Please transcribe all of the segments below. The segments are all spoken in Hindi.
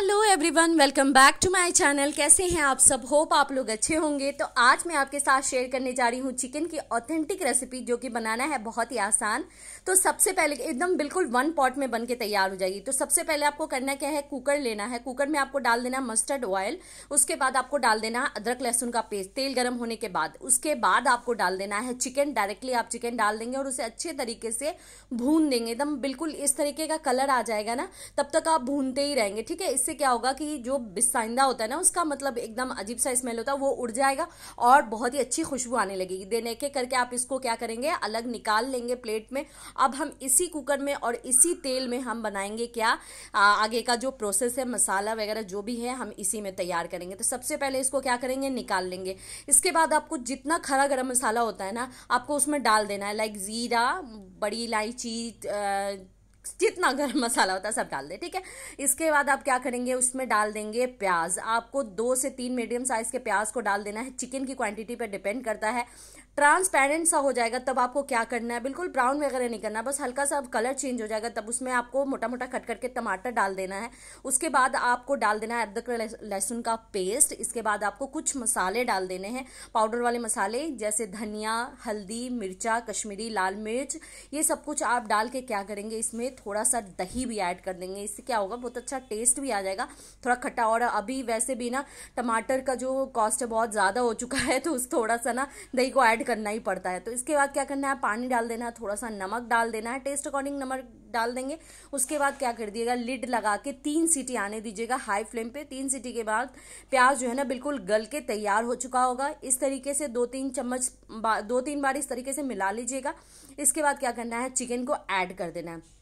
hello everyone welcome back to my channel कैसे हैं आप सब होप आप लोग अच्छे होंगे तो आज मैं आपके साथ शेयर करने जा रही हूँ चिकन की ऑथेंटिक रेसिपी जो कि बनाना है बहुत ही आसान तो सबसे पहले एकदम बिल्कुल वन पॉट में बन के तैयार हो जाएगी तो सबसे पहले आपको करना क्या है कुकर लेना है कुकर में आपको डाल देना मस्टर्ड ऑयल उसके बाद आपको डाल देना है अदरक लहसुन का पेस्ट तेल गर्म होने के बाद उसके बाद आपको डाल देना है चिकन डायरेक्टली आप चिकन डाल देंगे और उसे अच्छे तरीके से भून देंगे एकदम बिल्कुल इस तरीके का कलर आ जाएगा ना तब तक आप भूनते ही रहेंगे ठीक है इससे इससे क्या होगा कि जो बिसाइंदा होता है ना उसका मतलब एकदम अजीब सा स्मेल होता है वो उड़ जाएगा और बहुत ही अच्छी खुशबू आने लगेगी देने के करके आप इसको क्या करेंगे अलग निकाल लेंगे प्लेट में अब हम इसी कुकर में और इसी तेल में हम बनाएंगे क्या आगे का जो प्रोसेस है मसाला वगैरह जो भी है हम इसी में तैयार करेंगे तो सबसे पहले इसको क्या करेंगे निकाल लेंगे इसके बाद आपको जितना खरा गरम मसाला होता है ना आपको उसमें डाल देना है लाइक ज़ीरा बड़ी इलायची जितना गर्म मसाला होता है सब डाल दें ठीक है इसके बाद आप क्या करेंगे उसमें डाल देंगे प्याज आपको दो से तीन मीडियम साइज़ के प्याज को डाल देना है चिकन की क्वांटिटी पर डिपेंड करता है ट्रांसपेरेंट सा हो जाएगा तब आपको क्या करना है बिल्कुल ब्राउन वगैरह नहीं करना बस हल्का सा कलर चेंज हो जाएगा तब उसमें आपको मोटा मोटा कट करके टमाटर डाल देना है उसके बाद आपको डाल देना है अदरक लहसुन का पेस्ट इसके बाद आपको कुछ मसाले डाल देने हैं पाउडर वाले मसाले जैसे धनिया हल्दी मिर्चा कश्मीरी लाल मिर्च ये सब कुछ आप डाल के क्या करेंगे इसमें थोड़ा सा दही भी ऐड कर देंगे इससे क्या होगा बहुत अच्छा टेस्ट भी आ जाएगा थोड़ा खट्टा और अभी वैसे भी ना टमाटर का जो कॉस्ट है बहुत ज़्यादा हो चुका है तो उस थोड़ा सा ना दही को ऐड करना ही पड़ता है तो इसके बाद क्या करना है पानी डाल देना है थोड़ा सा नमक डाल देना है टेस्ट अकॉर्डिंग नमक डाल देंगे उसके बाद क्या कर दिएगा लिड लगा के तीन सीटी आने दीजिएगा हाई फ्लेम पे तीन सीटी के बाद प्याज जो है ना बिल्कुल गल के तैयार हो चुका होगा इस तरीके से दो तीन चम्मच दो तीन बार इस तरीके से मिला लीजिएगा इसके बाद क्या करना है चिकन को ऐड कर देना है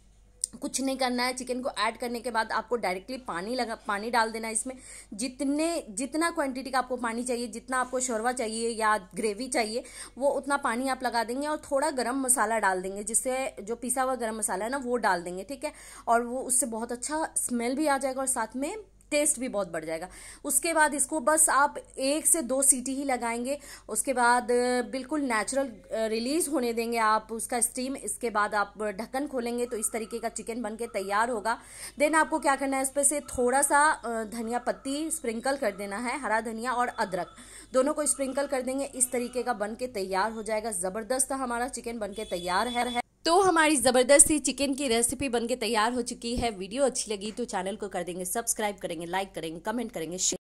कुछ नहीं करना है चिकन को ऐड करने के बाद आपको डायरेक्टली पानी लगा पानी डाल देना है इसमें जितने जितना क्वांटिटी का आपको पानी चाहिए जितना आपको शोरवा चाहिए या ग्रेवी चाहिए वो उतना पानी आप लगा देंगे और थोड़ा गरम मसाला डाल देंगे जिससे जो पिसा हुआ गरम मसाला है ना वो डाल देंगे ठीक है और वो उससे बहुत अच्छा स्मेल भी आ जाएगा और साथ में टेस्ट भी बहुत बढ़ जाएगा उसके बाद इसको बस आप एक से दो सीटी ही लगाएंगे उसके बाद बिल्कुल नेचुरल रिलीज होने देंगे आप उसका स्टीम इसके बाद आप ढक्कन खोलेंगे तो इस तरीके का चिकन बनके तैयार होगा देन आपको क्या करना है इस पर से थोड़ा सा धनिया पत्ती स्प्रिंकल कर देना है हरा धनिया और अदरक दोनों को स्प्रिंकल कर देंगे इस तरीके का बन के तैयार हो जाएगा ज़बरदस्त हमारा चिकन बन के तैयार है तो हमारी ज़बरदस्त ही चिकन की रेसिपी बनके तैयार हो चुकी है वीडियो अच्छी लगी तो चैनल को कर देंगे सब्सक्राइब करेंगे लाइक करेंगे कमेंट करेंगे शेयर